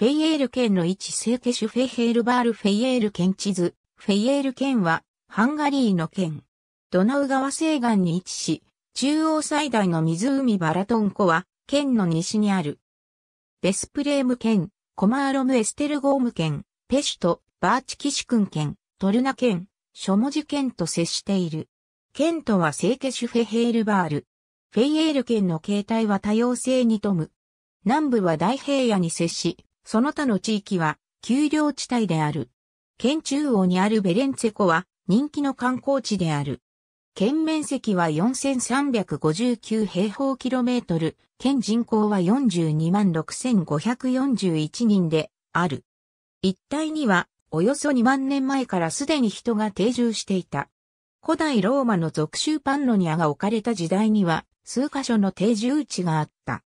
フェイエール県の位置スーケシュフェヘールバールフェイエール県地図。フェイエール県は、ハンガリーの県。ドナウ川西岸に位置し、中央最大の湖バラトン湖は、県の西にある。ベスプレーム県、コマーロムエステルゴーム県、ペシュト、バーチキシュクン県、トルナ県、ショモジ県と接している。県とはセーケシュフェヘールバール。フェイエール県の形態は多様性に富む。南部は大平野に接し、その他の地域は丘陵地帯である。県中央にあるベレンツェ湖は人気の観光地である。県面積は4359平方キロメートル、県人口は426,541人である。一帯にはおよそ2万年前からすでに人が定住していた。古代ローマの属州パンロニアが置かれた時代には数カ所の定住地があった。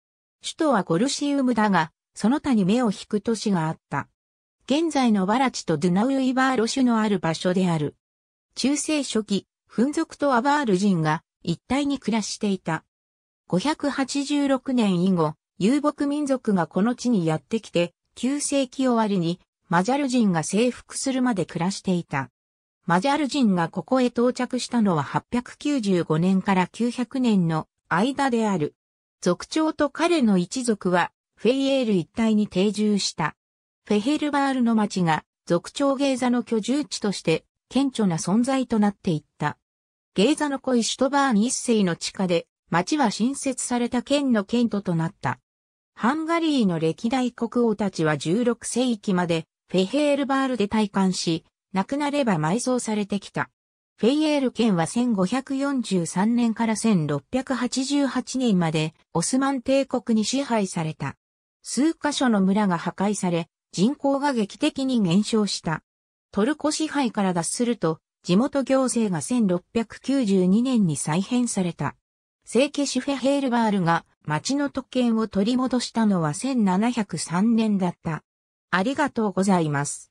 首都はゴルシウムだが、その他に目を引く都市があった。現在のバラチとドゥナウイバーロシュのある場所である。中世初期、フン族とアバール人が一体に暮らしていた。586年以後、遊牧民族がこの地にやってきて、9世紀終わりにマジャル人が征服するまで暮らしていた。マジャル人がここへ到着したのは895年から900年の間である。族長と彼の一族はフェイエール一帯に定住した。フェヘルバールの町が、族長ゲーザの居住地として、顕著な存在となっていった。ゲーザの恋シュトバーニ一世の地下で、町は新設された県の県都となった。ハンガリーの歴代国王たちは16世紀まで、フェヘールバールで体感し、亡くなれば埋葬されてきた。フェイエール県は1543年から1688年までオスマン帝国に支配された。数カ所の村が破壊され、人口が劇的に減少した。トルコ支配から脱すると、地元行政が1692年に再編された。聖ケシュフェヘールバールが町の特権を取り戻したのは1703年だった。ありがとうございます。